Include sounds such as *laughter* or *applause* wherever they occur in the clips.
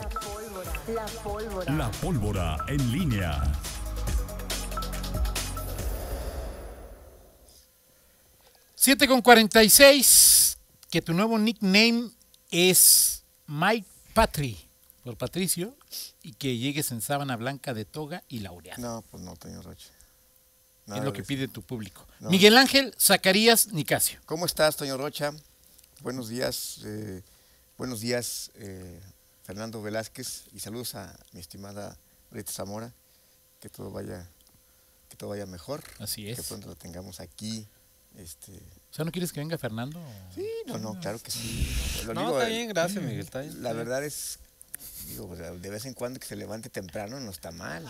La pólvora. La pólvora. La pólvora en línea. Siete con 46, que tu nuevo nickname es Mike Patri, por Patricio, y que llegues en sábana blanca de toga y laureada. No, pues no, tengo Rocha. es lo que pide tu público. Miguel Ángel Zacarías Nicasio. ¿Cómo estás, Toño Rocha? Buenos días. Eh, buenos días eh, Fernando Velázquez y saludos a mi estimada Rita Zamora, que todo vaya, que todo vaya mejor. Así es. Que pronto lo tengamos aquí. Este... O sea, ¿no quieres que venga Fernando? Sí, no, no, claro que sí. no, está bien, gracias, Miguel. La verdad es Digo, de vez en cuando que se levante temprano no está mal.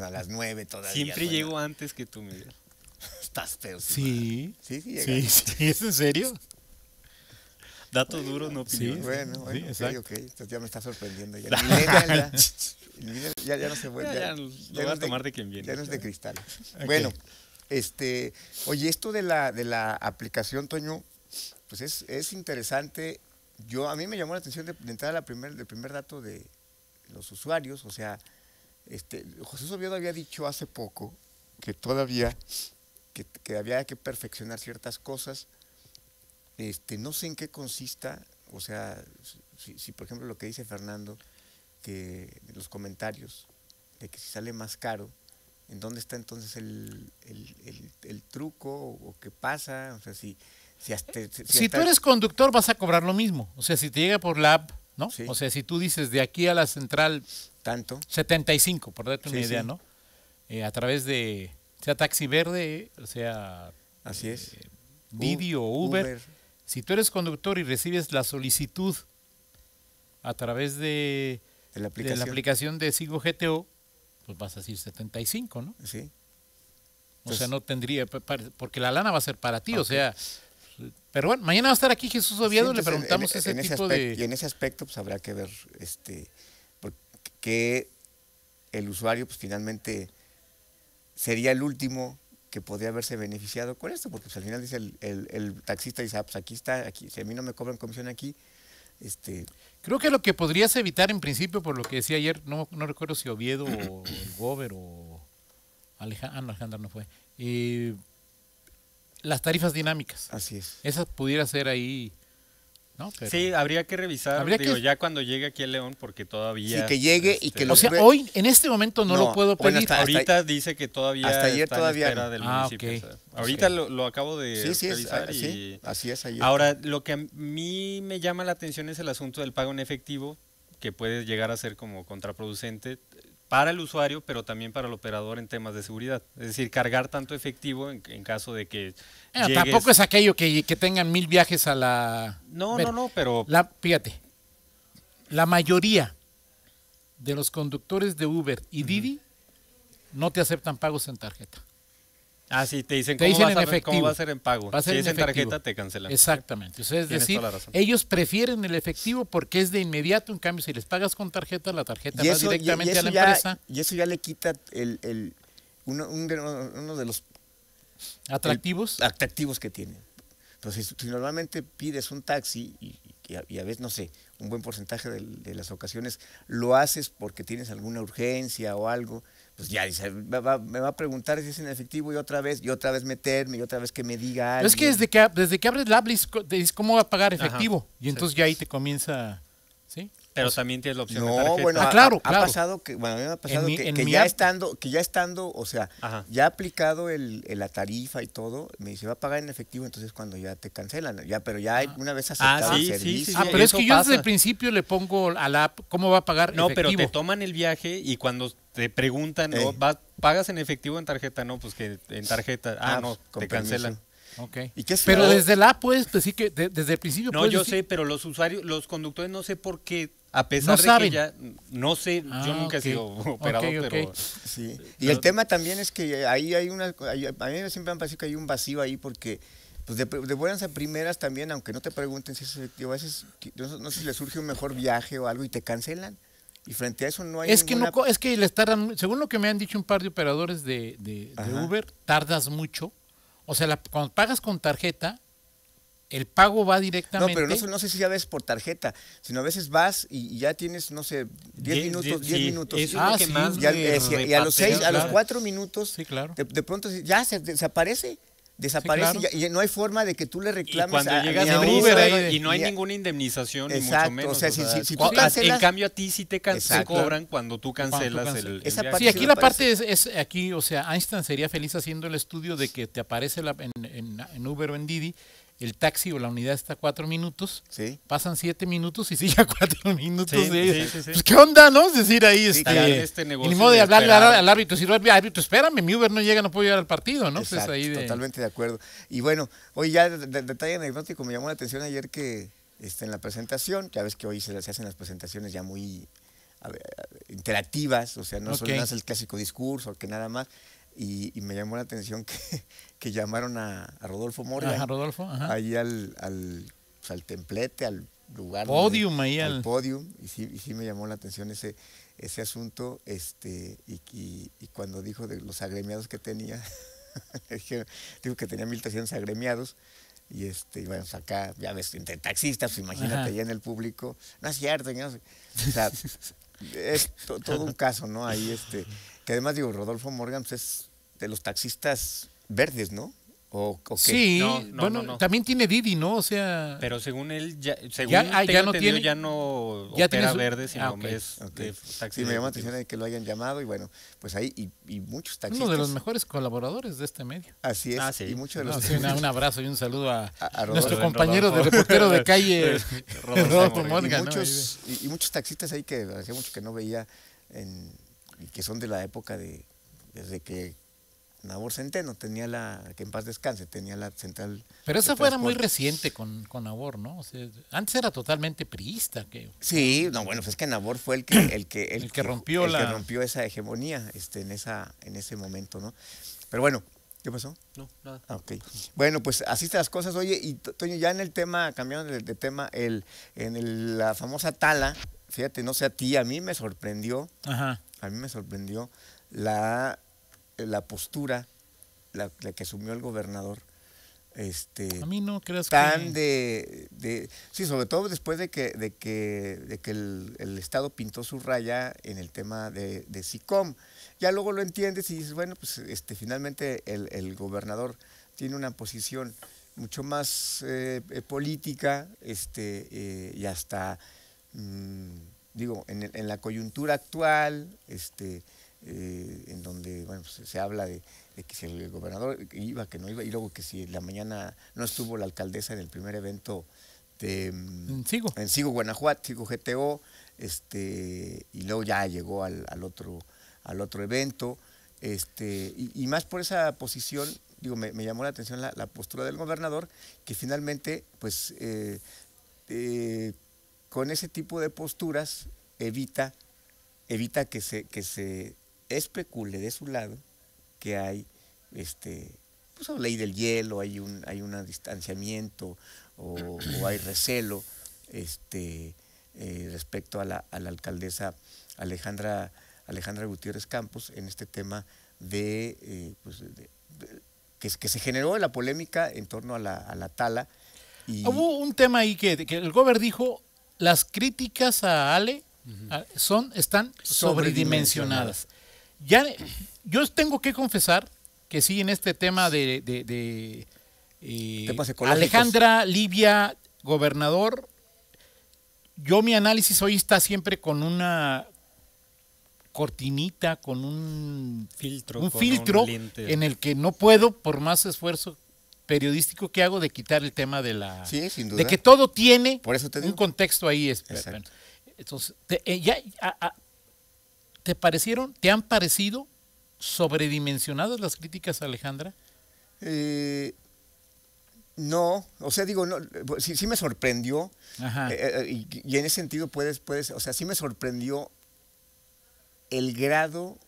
a las nueve todavía. Siempre llego antes que tú, Miguel. *laughs* Estás peor. Sí. Sí, sí, sí, sí, ¿Es en serio? Datos duros, no opinión. Sí, bueno, bueno sí, exacto. ok, Entonces ya me está sorprendiendo. Ya, *laughs* ya, ya, no se vuelve. Ya, lo van a tomar de, quien viene. Ya no es de cristal. *laughs* Bueno, este, oye, esto de la, de la aplicación, Toño, pues es, es interesante. Yo, a mí me llamó la atención de, entrar al primer, del primer dato de los usuarios. O sea, este, José Sobiedo había dicho hace poco que todavía que había que perfeccionar ciertas cosas este, no sé en qué consista, o sea, si, por ejemplo lo que dice Fernando, que los comentarios, de que si sale más caro, ¿en dónde está entonces el, truco o, qué pasa? O sea, si, si, tú eres conductor vas a cobrar lo mismo, o sea, si te llega por la ¿no? O sea, si tú dices de aquí a la central... Tanto. 75, por darte una idea, ¿no? Eh, a través de, sea taxi verde, o sea... Así es. Eh, o Uber si tú eres conductor y recibes la solicitud a través de, la, aplicación. de Sigo GTO, pues vas a decir 75, ¿no? Sí. o sea, no tendría, porque la lana va a ser para ti, o sea, pero bueno, mañana va a estar aquí Jesús Oviedo, le preguntamos ese, tipo de... Y en ese aspecto pues habrá que ver este, que el usuario pues finalmente sería el último que podía haberse beneficiado con esto, porque pues, al final dice el, el, taxista, dice, ah, pues aquí está, aquí, si a mí no me cobran comisión aquí, este... Creo que lo que podrías evitar en principio, por lo que decía ayer, no, no recuerdo si Oviedo o o Alejandro, ah, no, Alejandro no fue, eh, las tarifas dinámicas. Así es. Esas pudiera ser ahí Sí, habría que revisar, ya cuando llegue aquí el León, porque todavía... Sí, que llegue y este, que lo... O sea, hoy, en este momento no, lo puedo pedir. ahorita dice que todavía hasta ayer está todavía en del ah, municipio. ahorita lo, acabo de sí, sí, revisar sí, así es ayer. Ahora, lo que a mí me llama la atención es el asunto del pago en efectivo, que puede llegar a ser como contraproducente para el usuario, pero también para el operador en temas de seguridad. Es decir, cargar tanto efectivo en, caso de que... Ah, tampoco es aquello que, tengan mil viajes a la... No, no, no, pero... La, fíjate, la mayoría de los conductores de Uber y Didi no te aceptan pagos en tarjeta. Ah, sí, te dicen, cómo, cómo va a ser en pago. Va a ser si en es tarjeta, te cancelan. Exactamente. O sea, decir, ellos prefieren el efectivo porque es de inmediato. En cambio, si les pagas con tarjeta, la tarjeta va directamente a la empresa. Y eso ya le quita el, uno, de los... ¿Atractivos? atractivos que tiene. Entonces, pues, si, normalmente pides un taxi y, a, veces, no sé, un buen porcentaje de, las ocasiones lo haces porque tienes alguna urgencia o algo pues ya dice, me va, a preguntar si es en efectivo y otra vez, y otra vez meterme, y otra vez que me diga algo. Es que desde que, desde que abres la cómo va a pagar efectivo. y entonces ya ahí te comienza. ¿sí? Pero pues, también tienes la opción de tarjeta. bueno, ah, claro, ha, pasado que, bueno, ha pasado que, ya estando, que ya estando, o sea, ya ha aplicado el, la tarifa y todo, me dice, va a pagar en efectivo, entonces cuando ya te cancelan, ya, pero ya ah. una vez ah, aceptado el servicio. Sí, sí, ah, pero es que yo desde el principio le pongo a la app cómo va a pagar No, pero te toman el viaje y cuando te preguntan, eh. oh, ¿pagas en efectivo o en tarjeta? No, pues que en tarjeta, ah, no, pues, te cancelan. pero desde la app pues sí que desde el principio. No, yo sé, pero los usuarios, los conductores no sé por qué a pesar no de que ya, no sé, yo ah, nunca he sido *laughs* operador, pero... Sí. Y el tema también es que ahí hay una... a mí siempre me han parecido que hay un vacío ahí porque pues de, buenas a primeras también, aunque no te pregunten si es efectivo, a veces no, sé si les surge un mejor viaje o algo y te cancelan. Y frente a eso no hay es que no Es que les tardan, según lo que me han dicho un par de operadores de, Uber, tardas mucho. O sea, cuando pagas con tarjeta, el pago va directamente. No, pero no, sé si ya ves por tarjeta, sino a veces vas y, ya tienes, no sé, 10 minutos, 10 minutos. Ah, eh, y, a, los a los 4 minutos, de, pronto ya se desaparece desaparece y, no hay forma de que tú le reclames y a, Uber y no hay ninguna indemnización ni mucho menos o sea, si, en cambio a ti si te, cobran cuando tú cancelas, el, sí aquí la parte es, aquí o sea Einstein sería feliz haciendo el estudio de que te aparece la, en, en Uber o en Didi el taxi o la unidad está a cuatro minutos, sí. pasan siete minutos y *laughs* sigue a cuatro minutos. Pues, ¿Qué onda, no? Es decir, ahí este, este negocio ni modo de, hablarle al, árbitro, si árbitro, espérame, mi Uber no llega, no puedo llegar al partido, ¿no? Pues, totalmente de acuerdo. Y bueno, hoy ya detalle anecdótico, me llamó la atención ayer que este, en la presentación, ya ves que hoy se, hacen las presentaciones ya muy interactivas, o sea, no son más el clásico discurso, que nada más, y, me llamó la atención que, *laughs* llamaron a, Rodolfo Moria. Ajá, Rodolfo, Ahí al, pues, al, templete, al lugar. Podium ahí. Al, podium. Y sí, y sí, me llamó la atención ese, ese asunto. Este, y, y cuando dijo de los agremiados que tenía, *laughs* dijo que tenía 1.300 agremiados. Y este, bueno, pues, acá, ya ves, entre taxistas, pues, imagínate, allá en el público, no es cierto, no, o sea, es todo un caso, ¿no? Ahí este, que además digo, Rodolfo Morgan pues, es de los taxistas verdes, ¿no? sí, bueno, también tiene Didi, ¿no? O sea. Pero según él, ya, según ya, ah, ya no tiene, ya no ya opera verde, sino ah, es okay. me llama la atención de que lo hayan llamado y bueno, pues ahí y, y, muchos taxistas. Uno de los mejores colaboradores de este medio. Así es. Ah, y muchos de los. un abrazo y un saludo a, a, nuestro compañero de reportero de calle, *laughs* Rodolfo Mónica. Y muchos, y, y, muchos taxistas ahí que hacía mucho que no veía en, y que son de la época de desde que Nabor Centeno, tenía la, que en paz descanse, tenía la central. Pero esa fue muy reciente con, Nabor, ¿no? antes era totalmente priista. Que... Sí, no, bueno, pues es que Nabor fue el que, *coughs* el que, el, que rompió el que rompió esa hegemonía este, en, esa, en ese momento, ¿no? Pero bueno, ¿Qué pasó? No, nada. Ah, ok. Bueno, pues así están las cosas. Oye, y Toño, ya en el tema, cambiando de, tema, el, en la famosa tala, fíjate, no sé a ti, a mí me sorprendió. A mí me sorprendió la la postura, la, que asumió el gobernador, este a mí no creas tan que... de, de, sí sobre todo después de que de que de que el, estado pintó su raya en el tema de, de SICOM ya luego lo entiendes y dices bueno pues este finalmente el, gobernador tiene una posición mucho más eh, eh, política este eh, y hasta mm, digo en, en, la coyuntura actual este eh, en donde se habla de, que si el gobernador iba, que no iba, y luego que si la mañana no estuvo la alcaldesa en el primer evento de... Mm, en Sigo. En Sigo, Guanajuato, Sigo GTO, este, y luego ya llegó al, otro, al otro evento. Este, y, más por esa posición, digo, me, llamó la atención la, postura del gobernador, que finalmente, pues, eh, eh, con ese tipo de posturas evita, evita que se, que se especule de su lado que hay este pues ley del hielo, hay un, hay un distanciamiento o, hay recelo este, eh, respecto a la, alcaldesa Alejandra, Alejandra Gutiérrez Campos en este tema de, eh, pues que, se generó la polémica en torno a la, tala. Y... Hubo un tema ahí que, el gober dijo, las críticas a Ale son, están sobredimensionadas. Ya, yo tengo que confesar que sí, en este tema de, eh, Alejandra Libia, gobernador, yo mi análisis hoy está siempre con una cortinita, con un filtro, un filtro en el que no puedo, por más esfuerzo periodístico que hago, de quitar el tema de la... De que todo tiene un contexto ahí. Entonces, eh, ya, ¿Te parecieron, te han parecido sobredimensionadas las críticas, Alejandra? Eh, no, o sea, digo, no, pues, sí, me sorprendió. Eh, eh, y, en ese sentido puedes, puedes, o sea, sí me sorprendió el grado,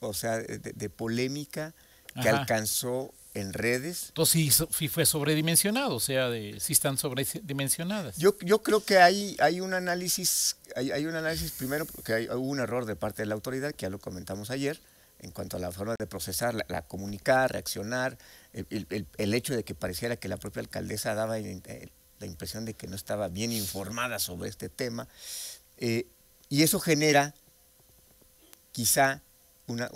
o sea, de, polémica que alcanzó en redes. Entonces sí, fue sobredimensionado, o sea, si están sobredimensionadas. Yo, creo que hay, un análisis, hay, un análisis primero, porque hay, hubo un error de parte de la autoridad, que ya lo comentamos ayer, en cuanto a la forma de procesar, la, comunicar, reaccionar, el, hecho de que pareciera que la propia alcaldesa daba la impresión de que no estaba bien informada sobre este tema, eh, y eso genera quizá una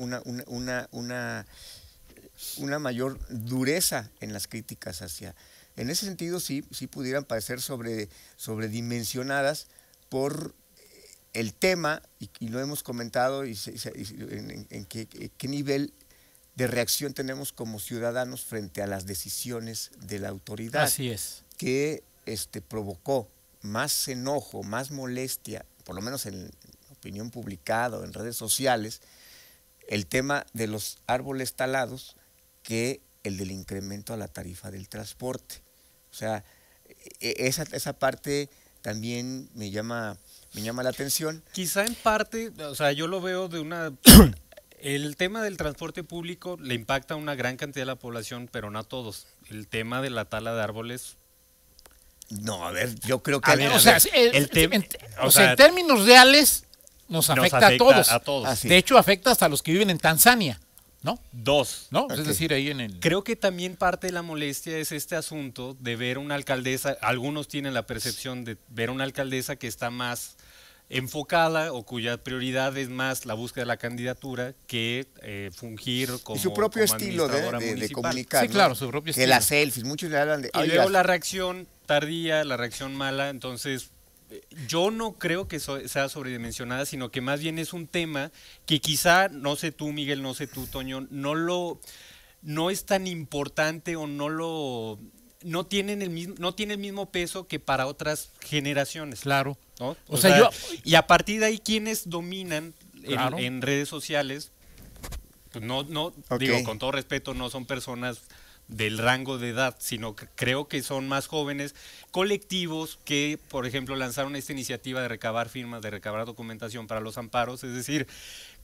una mayor dureza en las críticas hacia... En ese sentido sí, sí pudieran parecer sobre, sobredimensionadas por eh, el tema, y, lo hemos comentado, y, en, qué, nivel de reacción tenemos como ciudadanos frente a las decisiones de la autoridad. Así es. Que este, provocó más enojo, más molestia, por lo menos en opinión publicada o en redes sociales, el tema de los árboles talados que el del incremento a la tarifa del transporte. O sea, e, e, esa, esa parte también me llama, me llama la atención. Quizá en parte, o sea, yo lo veo de una... *coughs* el tema del transporte público le impacta a una gran cantidad de la población, pero no a todos. El tema de la tala de árboles no, a ver, yo creo que... o sea, el, en, términos reales nos afecta, todos. A todos. De hecho, afecta hasta a los que viven en Tanzania. ¿No? Dos. ¿No? Es decir, ahí en el... Creo que también parte de la molestia es este asunto de ver una alcaldesa, algunos tienen la percepción de ver una alcaldesa que está más enfocada o cuya prioridad es más la búsqueda de la candidatura que eh, fungir como su propio estilo de, comunicar sí, claro su propio las selfies muchos le hablan de y luego la reacción tardía la reacción mala entonces yo no creo que sea sobredimensionada, sino que más bien es un tema que quizá, no sé tú, Miguel, no sé tú, Toño, no lo no es tan importante o no lo no tienen el mismo no tiene el mismo peso que para otras generaciones. Claro. O, sea, y a partir de ahí quienes dominan en, redes sociales pues no no digo con todo respeto no son personas del rango de edad, sino que creo que son más jóvenes colectivos que, por ejemplo, lanzaron esta iniciativa de recabar firmas, de recabar documentación para los amparos. Es decir,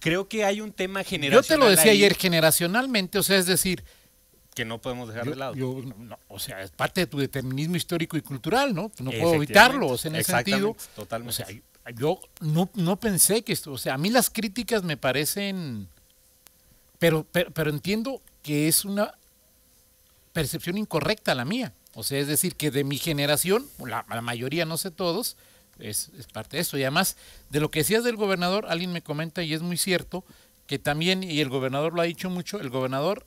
creo que hay un tema generacional. Yo te lo decía ayer, generacionalmente, o sea, es decir... Que no podemos dejar de lado. o sea, es parte de tu determinismo histórico y cultural, ¿no? No puedo evitarlo, o sea, en ese sentido. Totalmente. O sea, yo no, no pensé que esto, o sea, a mí las críticas me parecen... Pero, pero, pero entiendo que es una percepción incorrecta la mía. O sea, es decir, que de mi generación, la, mayoría, no sé todos, es, parte de eso. Y además, de lo que decías del gobernador, alguien me comenta y es muy cierto, que también, y el gobernador lo ha dicho mucho, el gobernador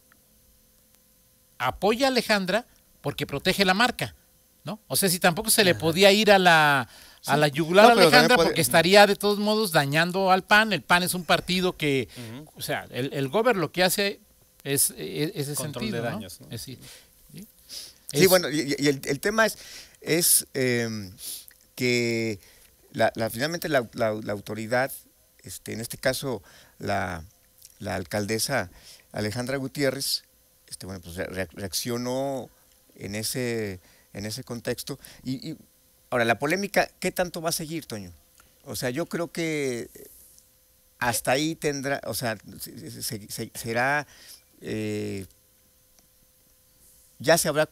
apoya a Alejandra porque protege la marca, ¿no? O sea, si tampoco se le podía ir a la, a la yugular Alejandra porque estaría de todos modos dañando al PAN. El PAN es un partido que, o sea, el, el lo que hace es, e, ese sentido, de daños. ¿no? sí. bueno, y, el, tema es, es em, que finalmente la, autoridad, este, en este caso la, alcaldesa Alejandra Gutiérrez, este, bueno, pues reaccionó en ese, en ese contexto. Y, ahora, la polémica, ¿qué tanto va a seguir, Toño? O sea, yo creo que hasta ahí tendrá, o sea, será eh, ¿ya se habrá,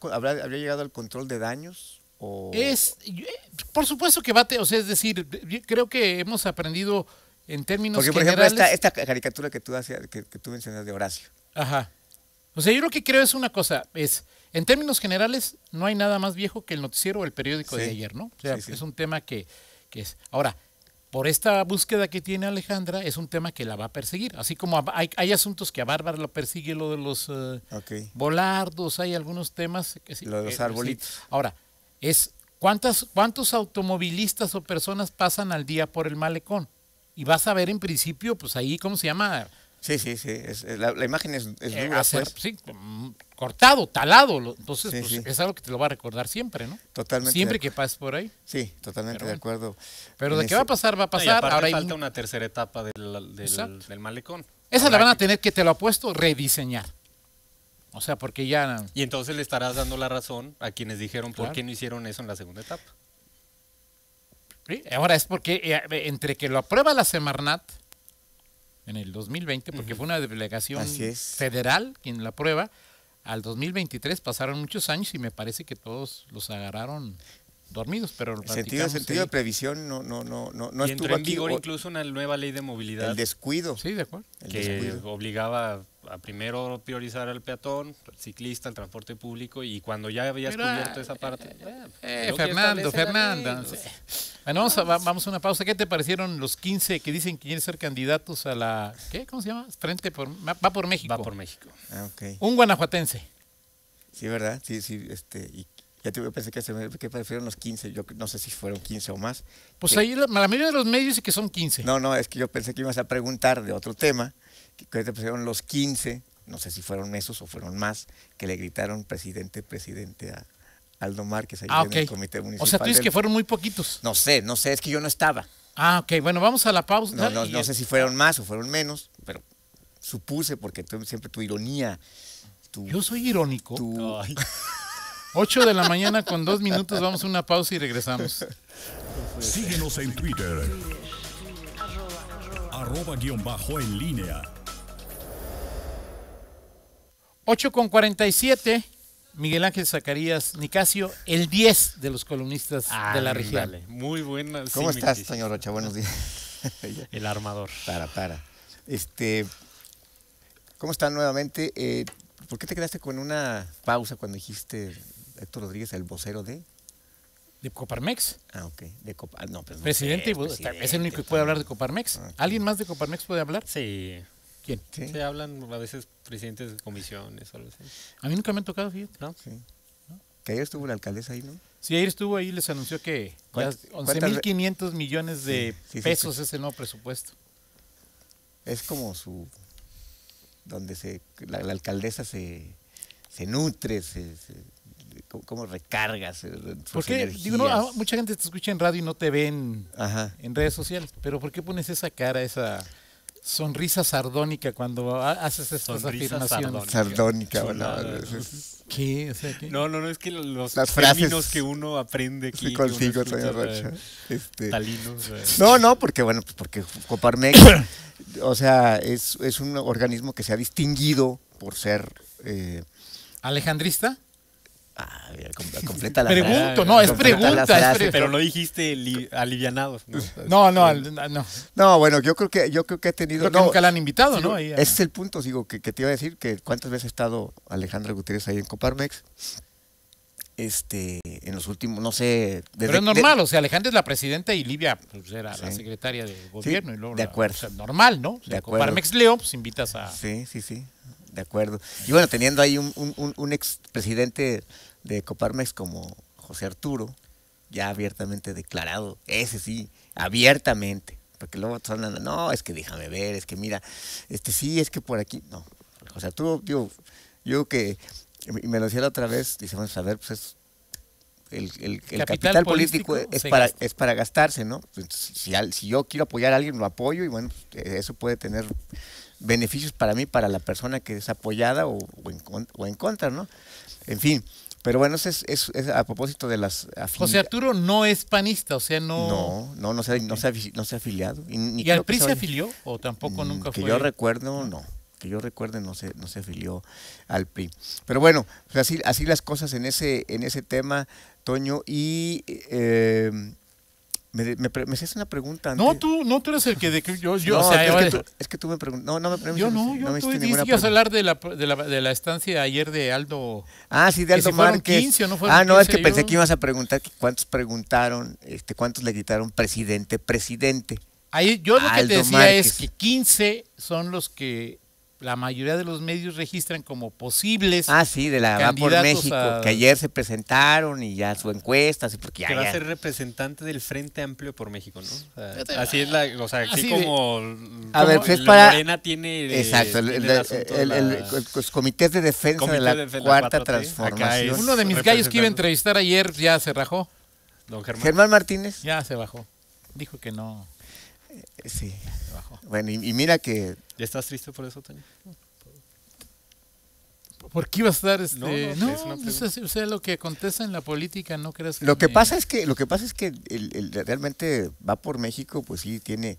llegado al control de daños? O... Es, eh, por supuesto que bate, o sea, es decir, creo que hemos aprendido en términos Porque, por ejemplo, esta, caricatura que tú, que, tú mencionas de Horacio. Ajá. O sea, yo lo que creo es una cosa, es, en términos generales, no hay nada más viejo que el noticiero o el periódico de ayer, ¿no? O sea, es un tema que, que es... Ahora, por esta búsqueda que tiene Alejandra, es un tema que la va a perseguir. Así como hay, hay asuntos que a Bárbara lo persigue, lo de los eh, volardos, hay algunos temas. Que, sí, lo de los eh, arbolitos. Ahora, es ¿cuántas, ¿cuántos automovilistas o personas pasan al día por el malecón? Y vas a ver en principio, pues ahí, ¿cómo se llama? Sí, sí, sí. la, imagen es, es eh, dura. Pues. Mm, cortado, talado. Entonces, pues, es algo que te lo va a recordar siempre, ¿no? Totalmente. Siempre que pases por ahí. Sí, totalmente de acuerdo. Pero de qué va a pasar, va a pasar. Ahora falta una tercera etapa del, malecón. Esa la van a tener que, te lo apuesto, rediseñar. O sea, porque ya... Y entonces le estarás dando la razón a quienes dijeron por qué no hicieron eso en la segunda etapa. Ahora es porque eh, entre que lo aprueba la Semarnat en el 2020, porque fue una delegación federal quien la prueba. Al 2023 pasaron muchos años y me parece que todos los agarraron dormidos, pero sentido, de previsión no no no no no y estuvo entró en vigor incluso una nueva ley de movilidad. El descuido. Sí, de acuerdo. que obligaba a primero priorizar al peatón, al ciclista, al transporte público y cuando ya habías cubierto esa parte. Eh, eh Fernando, Fernanda. bueno, vamos, a, una pausa. ¿Qué te parecieron los 15 que dicen que quieren ser candidatos a la ¿qué? ¿Cómo se llama? Frente por va por México. Va por México. Ah, Un guanajuatense. Sí, verdad. Sí, sí, este ya yo pensé que, se que los 15. Yo no sé si fueron 15 o más. Pues ahí la, mayoría de los medios dice que son 15. No, no, es que yo pensé que ibas a preguntar de otro tema, que, que los 15, no sé si fueron esos o fueron más, que le gritaron presidente, presidente a Aldo Márquez ahí ah, en el comité municipal. O sea, tú dices que fueron muy poquitos. No sé, no sé, es que yo no estaba. Ah, ok, bueno, vamos a la pausa. No, sé si fueron más o fueron menos, pero supuse porque tú, siempre tu ironía. yo soy irónico. *laughs* 8 de la mañana con 2 minutos, vamos a una pausa y regresamos. Síguenos en Twitter. Arroba guión bajo en línea. 8 con 47. Miguel Ángel Zacarías Nicasio, el 10 de los columnistas de la región. Muy buenas ¿Cómo estás, señor Rocha? Buenos días. *laughs* el armador. Para, para. Este, ¿Cómo están nuevamente? Eh, ¿Por qué te quedaste con una pausa cuando dijiste Héctor Rodríguez, el vocero de... De Coparmex. Ah, ok. De presidente, es el único que puede hablar de Coparmex. Ah, ¿Alguien más de Coparmex puede hablar? Sí. ¿Quién? Se hablan a veces presidentes de comisiones A mí nunca me han tocado, fíjate. ¿No? Sí. Que ayer estuvo la alcaldesa ahí, ¿no? Sí, ayer estuvo ahí y les anunció que 11.500 millones de pesos es el nuevo presupuesto. Es como su... donde se la, alcaldesa se, nutre, se ¿Cómo, recargas? Eh, porque Digo, ah, mucha gente te escucha en radio y no te ven en redes sociales, pero ¿por qué pones esa cara, esa sonrisa sardónica cuando haces estas afirmaciones? Sardónica, sardónica no, ¿Qué? No, no, no, es que los Las que uno aprende aquí. Este... No, no, porque, bueno, pues, porque Coparmex, *coughs* o sea, es, un organismo que se ha distinguido por ser... Eh, ¿Alejandrista? Ah, completa la Pregunto, no, es pregunta. pero lo dijiste alivianado. No, no, no, no, bueno, yo creo que, yo creo que he tenido. Creo que nunca la han invitado, ¿no? ese es el punto, digo, que, te iba a decir que cuántas veces ha estado Alejandra Gutiérrez ahí en Coparmex. Este, en los últimos, no sé. pero es normal, o sea, Alejandra es la presidenta y Livia pues, era la secretaria de gobierno. y luego de acuerdo. o sea, normal, ¿no? de Coparmex Leo, pues invitas a. Sí, sí, sí de acuerdo. Y bueno, teniendo ahí un, un, un expresidente de Coparmex como José Arturo, ya abiertamente declarado, ese sí, abiertamente, porque luego están hablando, no, es que déjame ver, es que mira, este sí, es que por aquí, no. José Arturo, yo, yo que me lo decía la otra vez, dice, a ver, pues es el, el, capital, político, es para es para gastarse, ¿no? Pues, si, si, yo quiero apoyar a alguien, lo apoyo y bueno, pues, eso puede tener beneficios para mí, para la persona que es apoyada o, en, contra, ¿no? En fin, pero bueno, eso es, a propósito de las afiliaciones. José Arturo no es panista, o sea, no... No, no, no, se, ha afiliado. Y, al PRI se afilió o tampoco mm, nunca que fue? Que yo recuerdo, no que yo recuerde no se, no se afilió al PRI. Pero bueno, pues así, así las cosas en ese, en ese tema, Toño, y eh, me, me, una pregunta No, tú, no tú eres el que... De, yo, yo, es, que tú, es, que tú, me preguntas... No, no me preguntas. Yo no, yo no tú ibas a hablar de la, de, la, de estancia ayer de Aldo... Ah, sí, de Aldo Márquez. ah, no, es que pensé que ibas a preguntar cuántos preguntaron, este, cuántos le gritaron presidente, presidente. Ahí, yo lo que te decía es que 15 son los que la mayoría de los medios registran como posibles. Ah, sí, de la Va por México, que ayer se presentaron y ya su encuesta, así porque ya, Que va a ser representante del Frente Amplio por México, ¿no? así es la, o sea, así, como, de, a ver, pues, para, tiene Exacto, el, comité de defensa de la, cuarta transformación. Uno de mis gallos que iba a entrevistar ayer ya se rajó. Don Germán. Germán Martínez. Ya se bajó. Dijo que no. Sí. Bueno, y, mira que... ¿Ya estás triste por eso, Toño? ¿Por qué ibas a dar este? No, no, no es pues, sea, lo que acontece en la política, no creas que Lo que pasa es que lo que pasa es que realmente va por México, pues sí tiene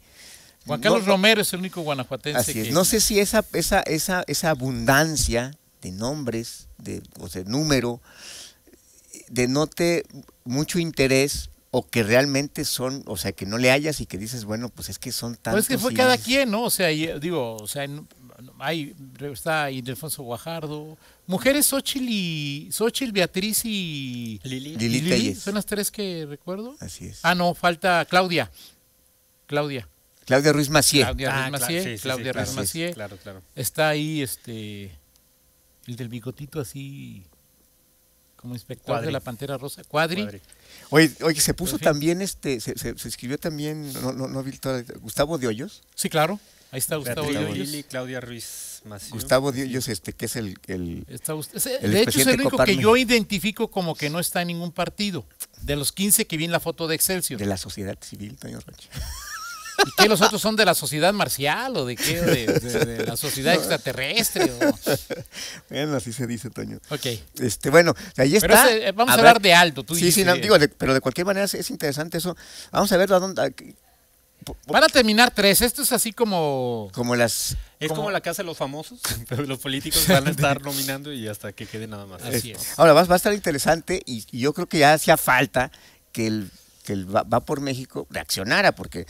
Juan Carlos Romero es el único guanajuatense así es. no sé si esa esa esa esa abundancia de nombres, de o sea, número denote mucho interés o que realmente son, o sea, que no le hayas y que dices, bueno, pues es que son tantos. Pues es que fue cada quien, ¿no? O sea, eh, digo, o sea, hay, está Ildefonso Guajardo, mujeres Xochitl y Beatriz y Lili. Lili, son las tres que recuerdo. Así es. Ah, no, falta Claudia. Claudia. Claudia Ruiz Macié. Claudia Ruiz ah, Macié, Claudia Ruiz Claro, claro. Está ahí este el del bigotito así como inspector de la Pantera Rosa, Cuadri. Oye, se puso también, este, se, escribió también, no, no, no Gustavo de Hoyos. Sí, claro. Ahí está Gustavo Diollos. Y Claudia Ruiz Gustavo Diollos, este, que es el. el, de hecho, es el único que yo identifico como que no está en ningún partido. De los 15 que vi en la foto de Excelsior. De la sociedad civil, señor Rocha. ¿Y qué los otros son de la sociedad marcial o de qué? ¿De, la sociedad extraterrestre? Bueno, así se dice, Toño. Ok. Este, bueno, ahí está. Eh, vamos a, hablar de Aldo, tú Sí, sí, no, digo, pero de cualquier manera es, interesante eso. Vamos a ver a dónde... Van a terminar tres. Esto es así como. Como las. Es como, la casa de los famosos. *laughs* los políticos van a estar nominando y hasta que quede nada más. Así este, es. Ahora va, va a estar interesante y yo creo que ya hacía falta que el que va, por México reaccionara, porque,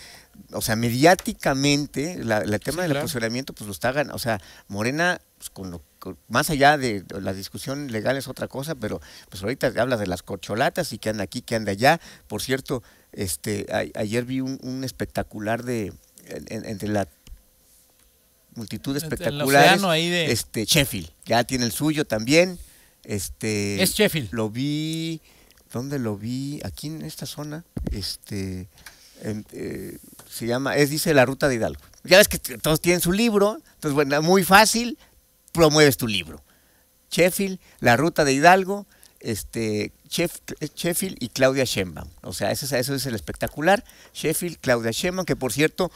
o sea, mediáticamente, la, el tema del claro. pues lo está ganando. O sea, Morena, pues, con más allá de la discusión legal es otra cosa, pero pues ahorita hablas de las corcholatas y que anda aquí, que anda allá. Por cierto, este ayer vi un, espectacular de entre la multitud espectacular de... este Sheffield ya tiene el suyo también este es Sheffield lo vi ¿Dónde lo vi? Aquí en esta zona. Este. Eh, se llama, es, dice la ruta de Hidalgo. Ya ves que todos tienen su libro, entonces bueno, muy fácil, promueves tu libro. Sheffield, la ruta de Hidalgo, este, eh, Sheffield y Claudia Sheinbaum. O sea, eso, eso es el espectacular. Sheffield, Claudia Sheinbaum, que por cierto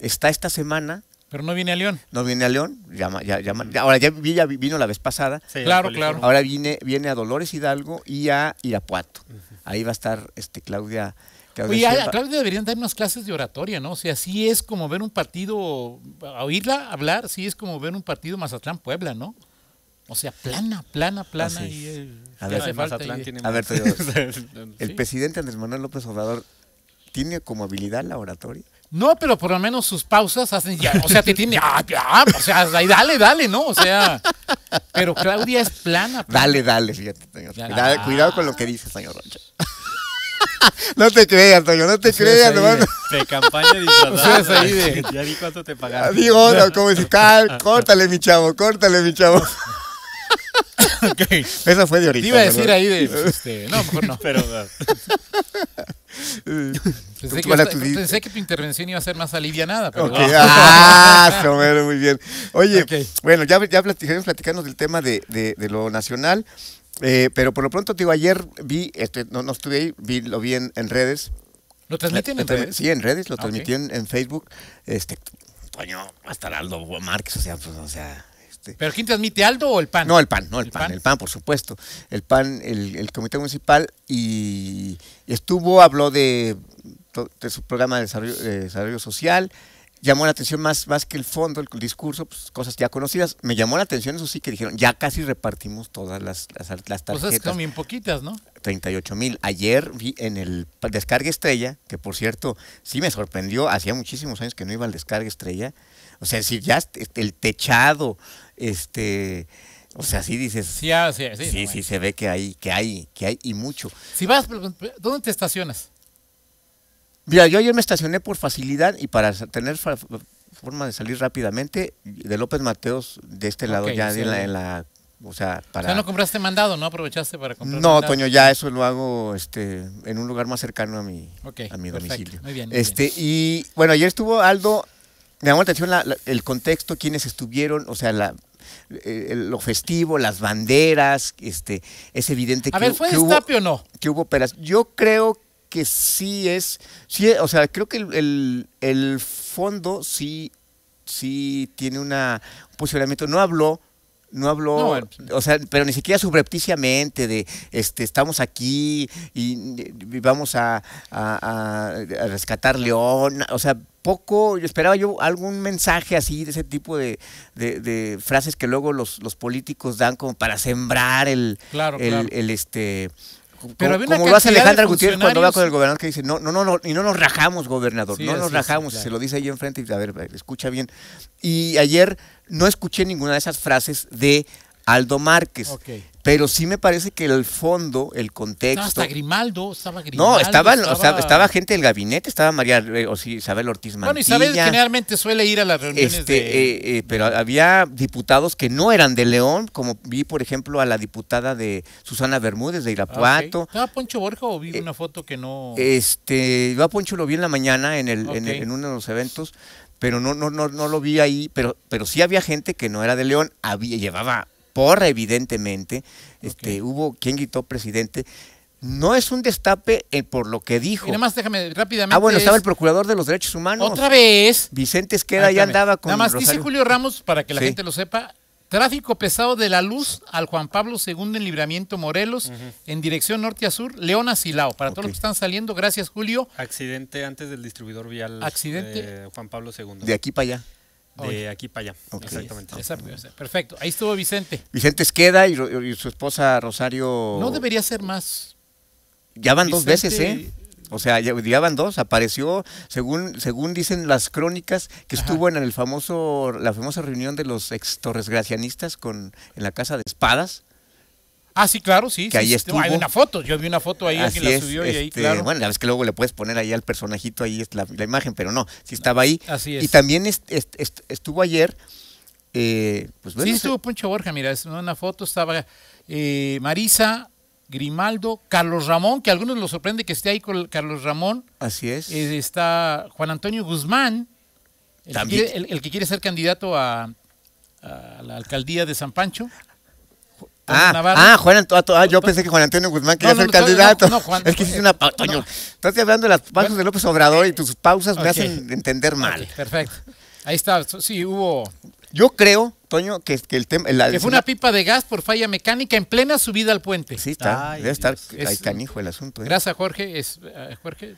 está esta semana pero no viene a León. No viene a León. Llama, ya, Ahora ya, vino la vez pasada. claro, claro. Ahora viene, viene a Dolores Hidalgo y a Irapuato. Ahí va a estar este, Claudia. Claudia a, Claudia deberían dar unas clases de oratoria, ¿no? O sea, sí es como ver un partido, oírla hablar, sí es como ver un partido Mazatlán-Puebla, ¿no? O sea, plana, plana, plana. a, ver, *laughs* el presidente Andrés Manuel López Obrador tiene como habilidad la oratoria. No, pero por lo menos sus pausas hacen ya, o sea, te tiene, ah, ya, o sea, ahí dale, dale, ¿no? O sea, pero Claudia es plana. Dale, dale, fíjate, señor. Cuidado, con lo que dices, señor Rocha. *laughs* No te creas, Toño, no te creas, hermano. De campaña disfrazada. Ahí *laughs* Ya di cuánto te pagaron. Digo, no, como córtale, mi chavo, córtale, mi chavo. *laughs* Okay. Esa fue de ahorita. Te iba a decir ahí de, este, no, mejor no. Pero, eh, pensé, que, tu intervención iba a ser más alivianada. Pero ah, *laughs* muy bien. Oye, bueno, ya, ya platicarnos del tema de, lo nacional. Eh, pero por lo pronto, digo, ayer vi, este, no, no estuve ahí, vi, lo vi en, redes. ¿Lo transmiten en redes? Sí, en redes, lo ah, transmití en, Facebook. Este, coño, hasta Aldo Márquez, o sea, pues, o sea, este. ¿Pero quién admite Aldo o el PAN? No, el PAN, no, el, PAN, el PAN, por supuesto. El PAN, el, el Comité Municipal, y estuvo, habló de, de su programa de desarrollo, social, llamó la atención más, más que el fondo, el, discurso, pues, cosas ya conocidas. Me llamó la atención, eso sí, que dijeron, ya casi repartimos todas las, las, tarjetas. Cosas poquitas, ¿no? 38 mil. Ayer vi en el Descarga Estrella, que por cierto, sí me sorprendió, hacía muchísimos años que no iba al Descarga Estrella. O sea, si ya el techado, este... O sea, sí dices. Sí, ah, sí, sí, sí, sí se ve que hay, que hay, que hay y mucho. Si vas, ¿dónde te estacionas? Mira, yo ayer me estacioné por facilidad y para tener forma de salir rápidamente de López Mateos de este lado ya en la, o sea, para. ya no compraste mandado, no aprovechaste para comprar. No, Toño, ya eso lo hago, este, en un lugar más cercano a mi, mi domicilio. este y bueno, ayer estuvo Aldo me llamó la atención el contexto, quiénes estuvieron, o sea, la, eh, lo festivo, las banderas, este, es evidente que, hubo, o no? Que hubo Yo creo que sí es, sí, o sea, creo que el, fondo sí, sí tiene una, un posicionamiento. No habló no habló, pues, o sea, pero ni siquiera subrepticiamente de este estamos aquí y, vamos a, rescatar León, o sea, poco, yo esperaba yo algún mensaje así de ese tipo de, frases que luego los, políticos dan como para sembrar el, claro, claro. el este como, lo hace Alejandra Gutiérrez cuando va con el gobernador que dice, no, no, no, no y no nos rajamos, gobernador, no nos rajamos, se lo dice ahí enfrente, y a ver, escucha bien. Y ayer no escuché ninguna de esas frases de Aldo Márquez. Pero sí me parece que el fondo, el contexto. Estaba Grimaldo, estaba Grimaldo. No, estaba... estaba gente del gabinete, estaba María eh, o Isabel Ortiz Mantilla. Bueno, Isabel generalmente suele ir a las reuniones este, de... Eh, eh, pero había diputados que no eran de León, como vi, por ejemplo, a la diputada de Susana Bermúdez de ah, Irapuato. ¿Estaba Poncho Borja o vi una foto que no...? Este, yo a Poncho lo vi en la mañana en, uno de los eventos pero no, no, no, no lo vi ahí, pero, pero sí había gente que no era de León, había, llevaba porra, evidentemente. Este, Hubo quien gritó presidente. No es un destape eh, por lo que dijo. nada más déjame rápidamente. Ah, bueno, estaba el procurador de los derechos humanos. Otra vez. Vicente Esqueda ya andaba con. Nada más dice Julio Ramos, para que la gente lo sepa, Tráfico pesado de la luz al Juan Pablo II en Libramiento Morelos, en dirección norte a sur, León Asilao. Silao. Para todos los que están saliendo, gracias Julio. Accidente antes del distribuidor vial. De eh, Juan Pablo II. De aquí para allá de aquí para allá. Exactamente. Perfecto. Ahí estuvo Vicente. Vicente Esqueda y, su esposa Rosario. No debería ser más. Ya van dos veces, ¿eh? O sea, ya, van dos, apareció, según, según dicen las crónicas, que estuvo en el famoso, la famosa reunión de los ex torresgracianistas con, en la Casa de Espadas. Ah, sí, claro, sí. Que ahí estuvo. Hay una foto, yo vi una foto ahí, alguien que la subió y ahí, este, claro. Bueno, la vez que luego le puedes poner ahí al personajito, ahí es la, imagen, pero no, sí estaba ahí. Así es. Y también estuvo ayer, eh, pues bueno, Sí, estuvo Poncho Borja, mira, es una foto, estaba eh, Marisa, Grimaldo, Carlos Ramón, que a algunos los sorprende que esté ahí con Carlos Ramón. Así es. Eh, está Juan Antonio Guzmán, el, Que quiere, que quiere ser candidato a la alcaldía de San Pancho. Ah, ah, Juan Antonio, ah, ah, yo pensé que Juan Antonio Guzmán quería ser candidato. No, Juan, es que hiciste una pausa. Eh, estás hablando de las pausas de López Obrador y tus pausas me hacen entender mal. perfecto. Ahí está, sí, hubo... Yo creo, Toño, que, el tema... Que fue una pipa de gas por falla mecánica en plena subida al puente. Sí, está, debe estar canijo el asunto. ¿eh? Gracias, Jorge. Es, eh, Jorge,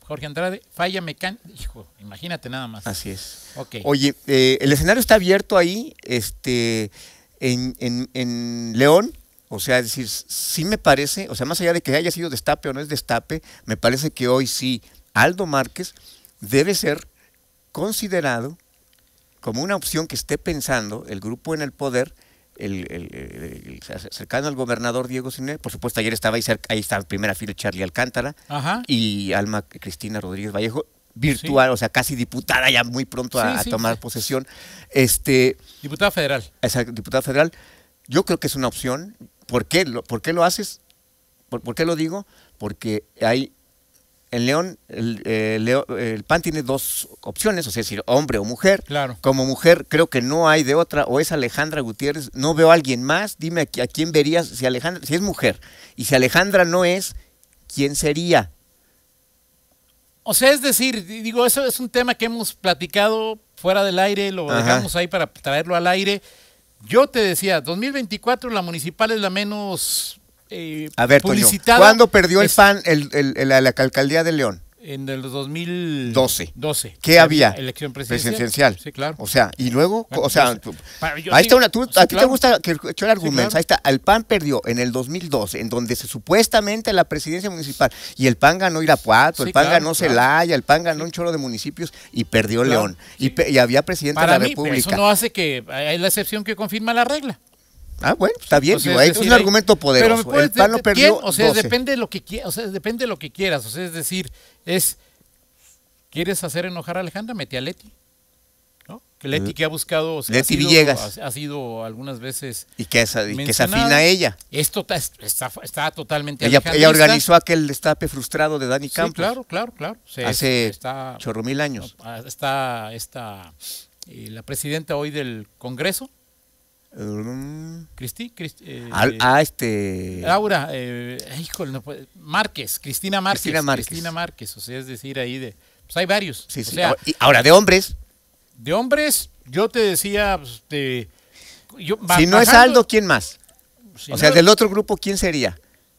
Jorge Andrade, falla mecánica. Hijo, imagínate nada más. Así es. Okay. Oye, el escenario está abierto ahí. Este, en, León, o sea, decir, sí me parece, o sea, más allá de que haya sido destape o no es destape, me parece que hoy sí Aldo Márquez debe ser considerado como una opción que esté pensando el grupo en el poder, el, cercano al gobernador Diego Siné, por supuesto ayer estaba ahí, cerca, ahí está en primera fila Charlie Alcántara y Alma Cristina Rodríguez Vallejo, virtual, o sea, casi diputada ya muy pronto a, tomar posesión. Este, diputada federal. Esa, diputada federal. Yo creo que es una opción. ¿Por qué lo, por qué lo haces? ¿Por, qué lo digo? Porque hay... En León, eh, el, PAN tiene dos opciones, o sea, es decir, hombre o mujer. Claro. Como mujer, creo que no hay de otra, o es Alejandra Gutiérrez, no veo a alguien más. Dime a, a quién verías si Alejandra, si es mujer. Y si Alejandra no es, ¿quién sería? O sea, es decir, digo, eso es un tema que hemos platicado fuera del aire, lo dejamos ahí para traerlo al aire. Yo te decía, 2024 la municipal es la menos eh, publicitada. ¿Cuándo perdió el PAN la, la alcaldía de León? En el 2012. 12. ¿Qué había? Elección presidencial. presidencial. Sí, claro. O sea, y luego, ah, o sea, ahí está una, tú, a ti te gusta que echó el argumento, ahí está, el PAN perdió en el 2012, en donde se, supuestamente la presidencia municipal, y el PAN ganó Irapuato, el PAN ganó Celaya, el PAn ganó un chorro de municipios y perdió León, y, había presidente de la mí, República. Eso no hace que, hay la excepción que confirma la regla. Ah, bueno, está bien, es, un argumento poderoso. Pero el lo perdió o sea, depende de lo que o sea, depende de lo que quieras, o sea, es decir, es ¿quieres hacer enojar a Alejandra? Mete a Leti. ¿no? Que Leti eh, que ha buscado, Leti ha sido, Villegas ha, sido algunas veces y que se afina a ella. Tota, Esto está, totalmente ella, ella organizó aquel destape frustrado de Dani Campos. claro, claro, claro. Hace chorro mil años. Ah, está, está eh, la presidenta hoy del Congreso Cristi, eh, eh, ah, este. Laura, eh, Márquez, Cristina Márquez. Cristina Márquez. o sea, es decir, ahí de. Pues hay varios. y ahora, de hombres. De hombres, yo te decía. Pues, si no es Aldo, ¿quién más? o sea, del otro grupo, ¿quién sería?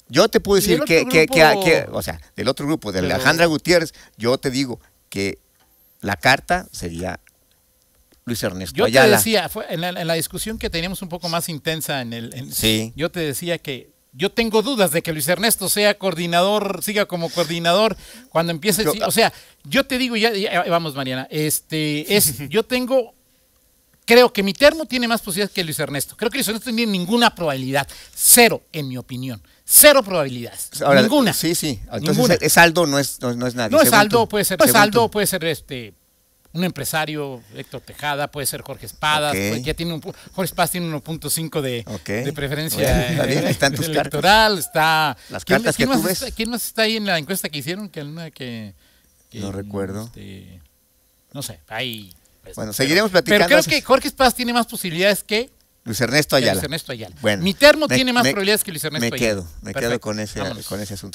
Yo te puedo decir que, que, O sea, del otro grupo, de Alejandra Gutiérrez, yo te digo que la carta sería Luis Ernesto yo te decía, fue en, la, discusión que teníamos un poco más intensa en el... sí. Yo te decía que yo tengo dudas de que Luis Ernesto sea coordinador, siga como coordinador cuando empiece... o sea, yo te digo, ya, vamos Mariana, este, es, *laughs* yo tengo... Creo que mi termo tiene más posibilidades que Luis Ernesto. Creo que Luis Ernesto no tiene ninguna probabilidad. Cero, en mi opinión. Cero probabilidades. ninguna. Sí, sí. Entonces, es Aldo, no es, no, es nadie. No es Aldo, puede ser, puede ser este un empresario, Héctor Tejada, puede ser Jorge Espadas, pues ya tiene un, Jorge Espadas tiene 1.5 de, de, preferencia Está bien, tus electoral, está... Las cartas que tú ves? ¿Quién más está ahí en la encuesta que hicieron? Que que... no recuerdo. Este, no sé, ahí... Pues, bueno, seguiremos platicando. Pero creo que Jorge Espadas tiene más posibilidades que Luis Ernesto Ayala. Luis Ernesto Ayala. Mi termo tiene más posibilidades probabilidades que Luis Ernesto me Ayala. Quedo, me quedo con ese, con ese asunto.